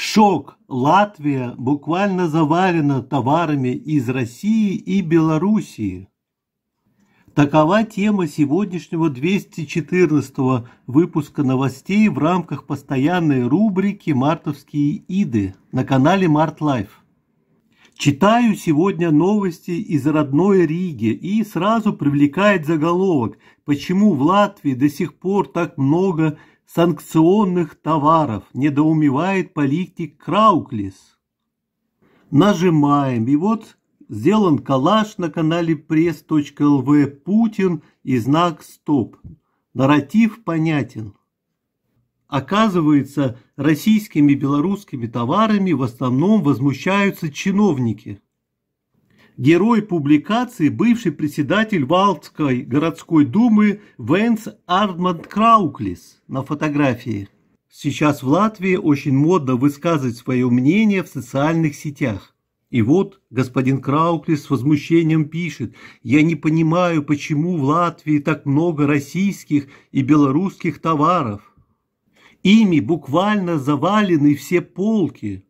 Шок! Латвия буквально заварена товарами из России и Белоруссии. Такова тема сегодняшнего 214 выпуска новостей в рамках постоянной рубрики «Мартовские иды» на канале Март Лайф. Читаю сегодня новости из родной Риги и сразу привлекает заголовок, почему в Латвии до сих пор так много санкционных товаров, недоумевает политик Крауклис. Нажимаем, и вот сделан коллаж на канале press.lv «Путин» и знак «Стоп». Нарратив понятен. Оказывается, российскими и белорусскими товарами в основном возмущаются чиновники – герой публикации, бывший председатель Валтской городской думы Венс Ардманд Крауклис на фотографии. Сейчас в Латвии очень модно высказывать свое мнение в социальных сетях. И вот господин Крауклис с возмущением пишет, «Я не понимаю, почему в Латвии так много российских и белорусских товаров. Ими буквально завалены все полки».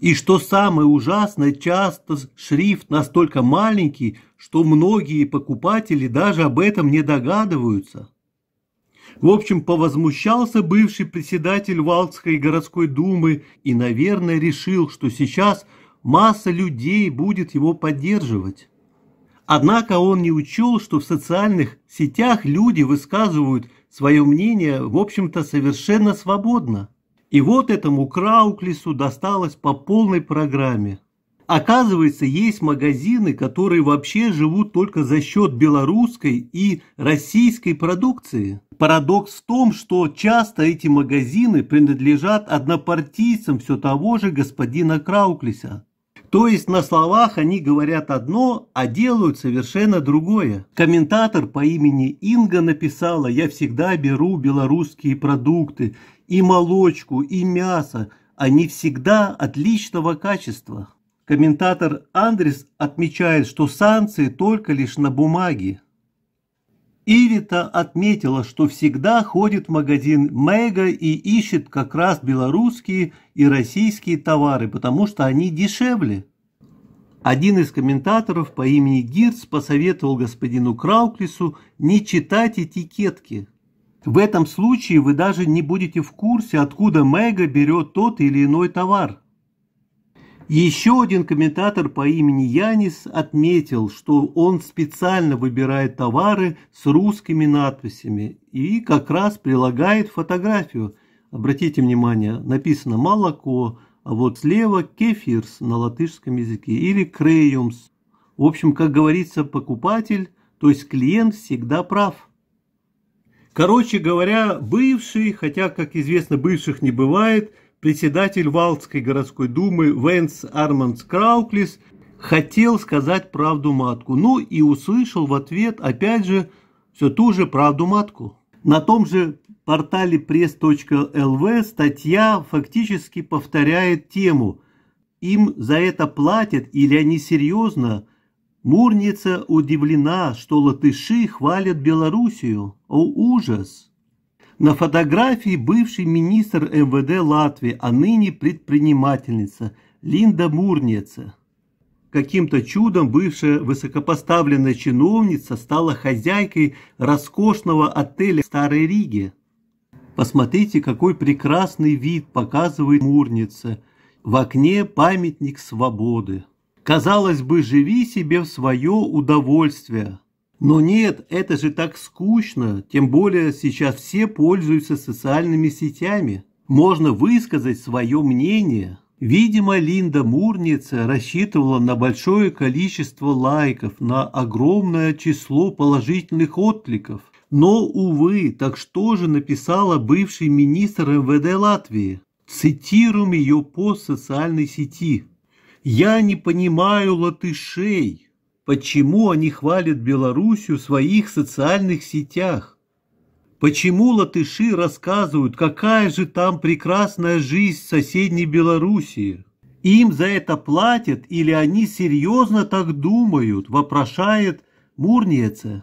И что самое ужасное, часто шрифт настолько маленький, что многие покупатели даже об этом не догадываются. В общем, повозмущался бывший председатель Валдской городской думы и, наверное, решил, что сейчас масса людей будет его поддерживать. Однако он не учел, что в социальных сетях люди высказывают свое мнение, в общем-то, совершенно свободно. И вот этому Крауклису досталось по полной программе. Оказывается, есть магазины, которые вообще живут только за счет белорусской и российской продукции. Парадокс в том, что часто эти магазины принадлежат однопартийцам все того же господина Крауклиса. То есть на словах они говорят одно, а делают совершенно другое. Комментатор по имени Инга написала, я всегда беру белорусские продукты, и молочку, и мясо, они всегда отличного качества. Комментатор Андрес отмечает, что санкции только лишь на бумаге. Ивита отметила, что всегда ходит в магазин Мега и ищет как раз белорусские и российские товары, потому что они дешевле. Один из комментаторов по имени Гирц посоветовал господину Крауклису не читать этикетки. В этом случае вы даже не будете в курсе, откуда Мега берет тот или иной товар. Еще один комментатор по имени Янис отметил, что он специально выбирает товары с русскими надписями и как раз прилагает фотографию. Обратите внимание, написано «молоко», а вот слева «кефирс» на латышском языке или «креюмс». В общем, как говорится, покупатель, то есть клиент всегда прав. Короче говоря, бывший, хотя, как известно, бывших не бывает – председатель Валдской городской думы Венс Арманс Крауклис хотел сказать правду матку, ну и услышал в ответ, опять же, все ту же правду матку. На том же портале пресс.лв статья фактически повторяет тему. Им за это платят или они серьезно? Мурница удивлена, что латыши хвалят Белоруссию. О, ужас! На фотографии бывший министр МВД Латвии, а ныне предпринимательница Линда Мурнеца. Каким-то чудом бывшая высокопоставленная чиновница стала хозяйкой роскошного отеля в Старой Риге. Посмотрите, какой прекрасный вид показывает Мурница. В окне памятник свободы. Казалось бы, живи себе в свое удовольствие. Но нет, это же так скучно, тем более сейчас все пользуются социальными сетями. Можно высказать свое мнение. Видимо, Линда Мурница рассчитывала на большое количество лайков, на огромное число положительных откликов. Но, увы, так что же написала бывший министр МВД Латвии? Цитируем ее по социальной сети. «Я не понимаю латышей» почему они хвалят Белоруссию в своих социальных сетях? Почему латыши рассказывают, какая же там прекрасная жизнь в соседней Белоруссии? Им за это платят или они серьезно так думают, вопрошает Мурниеце.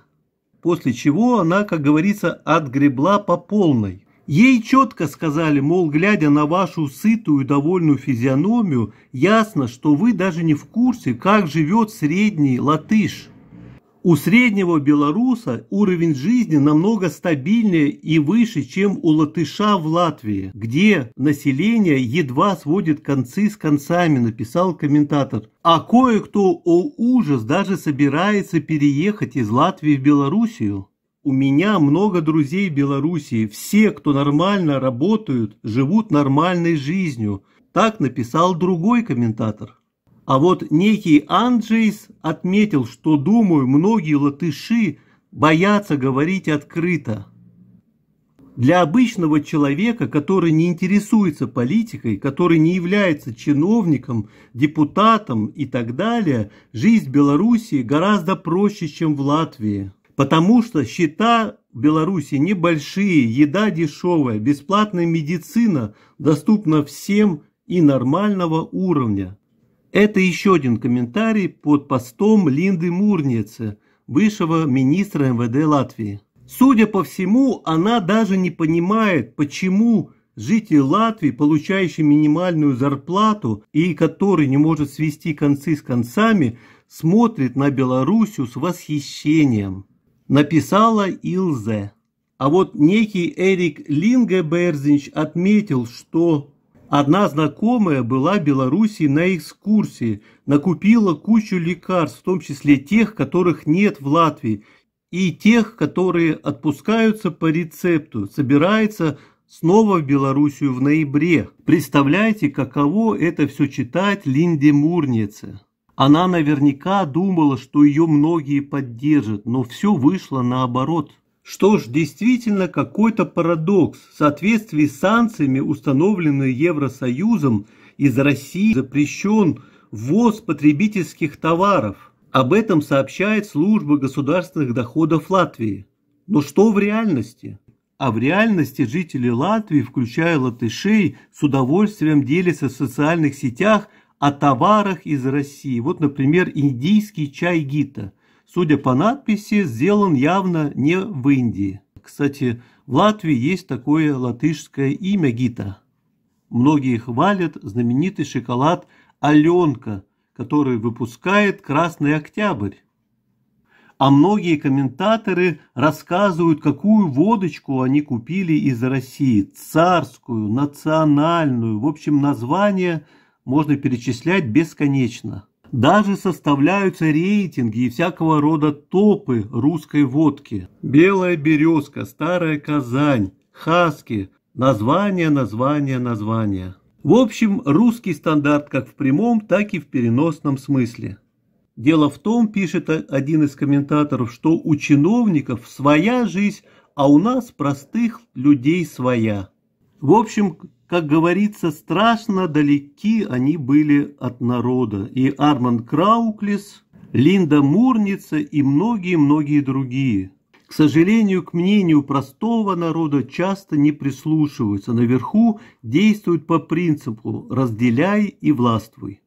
После чего она, как говорится, отгребла по полной. Ей четко сказали, мол, глядя на вашу сытую, довольную физиономию, ясно, что вы даже не в курсе, как живет средний латыш. У среднего белоруса уровень жизни намного стабильнее и выше, чем у латыша в Латвии, где население едва сводит концы с концами, написал комментатор. А кое-кто, о ужас, даже собирается переехать из Латвии в Белоруссию. У меня много друзей Белоруссии. Все, кто нормально работают, живут нормальной жизнью. Так написал другой комментатор. А вот некий Анджейс отметил, что, думаю, многие латыши боятся говорить открыто. Для обычного человека, который не интересуется политикой, который не является чиновником, депутатом и так далее, жизнь в Белоруссии гораздо проще, чем в Латвии потому что счета в Беларуси небольшие, еда дешевая, бесплатная медицина доступна всем и нормального уровня. Это еще один комментарий под постом Линды Мурницы, бывшего министра МВД Латвии. Судя по всему, она даже не понимает, почему жители Латвии, получающие минимальную зарплату и который не может свести концы с концами, смотрит на Белоруссию с восхищением написала Илзе. А вот некий Эрик Лингеберзинч отметил, что одна знакомая была в Беларуси на экскурсии, накупила кучу лекарств, в том числе тех, которых нет в Латвии, и тех, которые отпускаются по рецепту, собирается снова в Белоруссию в ноябре. Представляете, каково это все читать Линде Мурнице. Она наверняка думала, что ее многие поддержат, но все вышло наоборот. Что ж, действительно какой-то парадокс. В соответствии с санкциями, установленными Евросоюзом, из России запрещен ввоз потребительских товаров. Об этом сообщает служба государственных доходов Латвии. Но что в реальности? А в реальности жители Латвии, включая латышей, с удовольствием делятся в социальных сетях – о товарах из России. Вот, например, индийский чай Гита. Судя по надписи, сделан явно не в Индии. Кстати, в Латвии есть такое латышское имя Гита. Многие хвалят знаменитый шоколад «Аленка», который выпускает «Красный Октябрь». А многие комментаторы рассказывают, какую водочку они купили из России. Царскую, национальную, в общем, название – можно перечислять бесконечно. Даже составляются рейтинги и всякого рода топы русской водки. Белая березка, старая Казань, хаски, название, название, название. В общем, русский стандарт как в прямом, так и в переносном смысле. Дело в том, пишет один из комментаторов, что у чиновников своя жизнь, а у нас простых людей своя. В общем, как говорится, страшно далеки они были от народа, и Арман Крауклис, Линда Мурница и многие-многие другие. К сожалению, к мнению простого народа часто не прислушиваются, наверху действуют по принципу «разделяй и властвуй».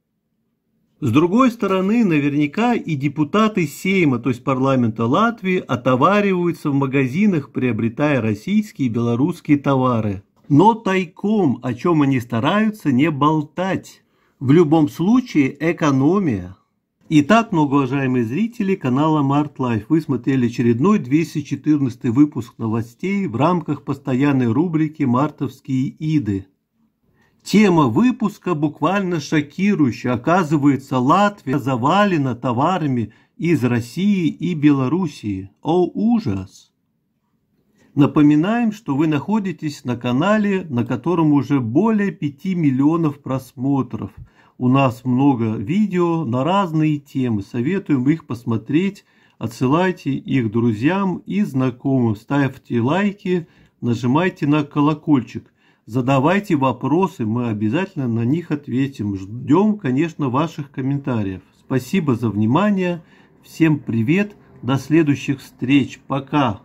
С другой стороны, наверняка и депутаты Сейма, то есть парламента Латвии, отовариваются в магазинах, приобретая российские и белорусские товары – но тайком, о чем они стараются не болтать. В любом случае экономия. Итак, многоуважаемые зрители канала Март Лайф, вы смотрели очередной 214 выпуск новостей в рамках постоянной рубрики «Мартовские иды». Тема выпуска буквально шокирующая. Оказывается, Латвия завалена товарами из России и Белоруссии. О, ужас! Напоминаем, что вы находитесь на канале, на котором уже более 5 миллионов просмотров. У нас много видео на разные темы, советуем их посмотреть, отсылайте их друзьям и знакомым, ставьте лайки, нажимайте на колокольчик, задавайте вопросы, мы обязательно на них ответим. Ждем, конечно, ваших комментариев. Спасибо за внимание, всем привет, до следующих встреч, пока!